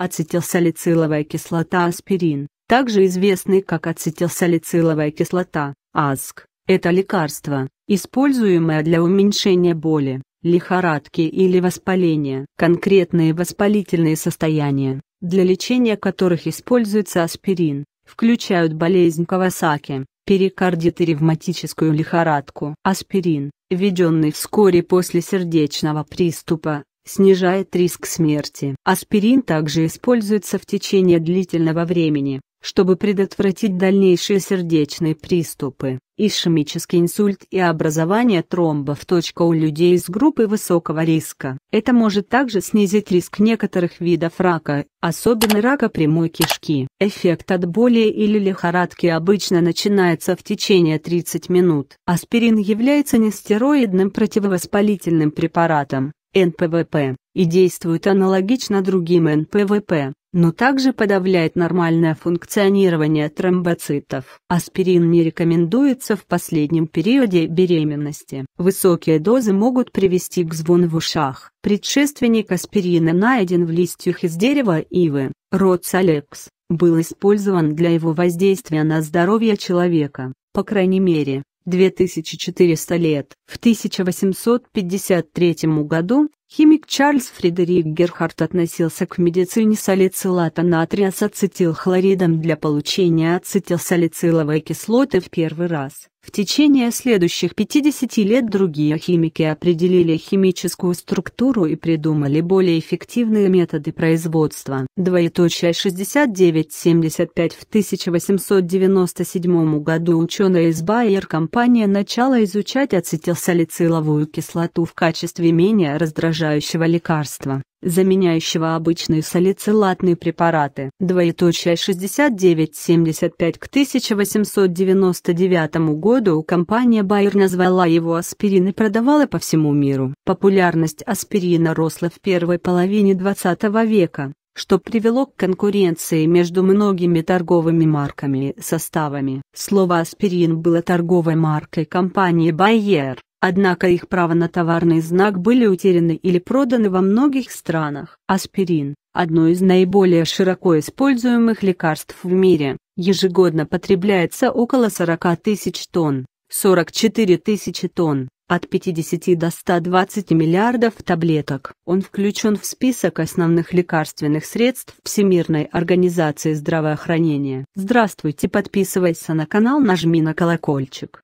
ацетилсалициловая кислота аспирин, также известный как ацетилсалициловая кислота, АСК. Это лекарство, используемое для уменьшения боли, лихорадки или воспаления. Конкретные воспалительные состояния, для лечения которых используется аспирин, включают болезнь Кавасаки, перикардит и ревматическую лихорадку. Аспирин, введенный вскоре после сердечного приступа, снижает риск смерти. Аспирин также используется в течение длительного времени, чтобы предотвратить дальнейшие сердечные приступы, ишемический инсульт и образование тромбов. У людей из группы высокого риска. Это может также снизить риск некоторых видов рака, особенно рака прямой кишки. Эффект от боли или лихорадки обычно начинается в течение 30 минут. Аспирин является нестероидным противовоспалительным препаратом НПВП и действует аналогично другим НПВП, но также подавляет нормальное функционирование тромбоцитов. Аспирин не рекомендуется в последнем периоде беременности. Высокие дозы могут привести к звон в ушах. Предшественник аспирина найден в листьях из дерева ивы, род салекс, был использован для его воздействия на здоровье человека. По крайней мере, 2400 лет. В 1853 году Химик Чарльз Фредерик Герхард относился к медицине салицилата натрия с ацетилхлоридом для получения ацетилсалициловой кислоты в первый раз. В течение следующих 50 лет другие химики определили химическую структуру и придумали более эффективные методы производства. 2.6975 В 1897 году ученые из Байер компания начала изучать ацетилсалициловую кислоту в качестве менее раздражающей снижающего лекарства, заменяющего обычные салицилатные препараты. 2.6975 к 1899 году компания Байер назвала его аспирин и продавала по всему миру. Популярность аспирина росла в первой половине 20 века что привело к конкуренции между многими торговыми марками и составами. Слово «аспирин» было торговой маркой компании Байер. Однако их право на товарный знак были утеряны или проданы во многих странах. Аспирин – одно из наиболее широко используемых лекарств в мире. Ежегодно потребляется около 40 тысяч тонн, 44 тысячи тонн, от 50 до 120 миллиардов таблеток. Он включен в список основных лекарственных средств Всемирной организации здравоохранения. Здравствуйте, подписывайся на канал, нажми на колокольчик.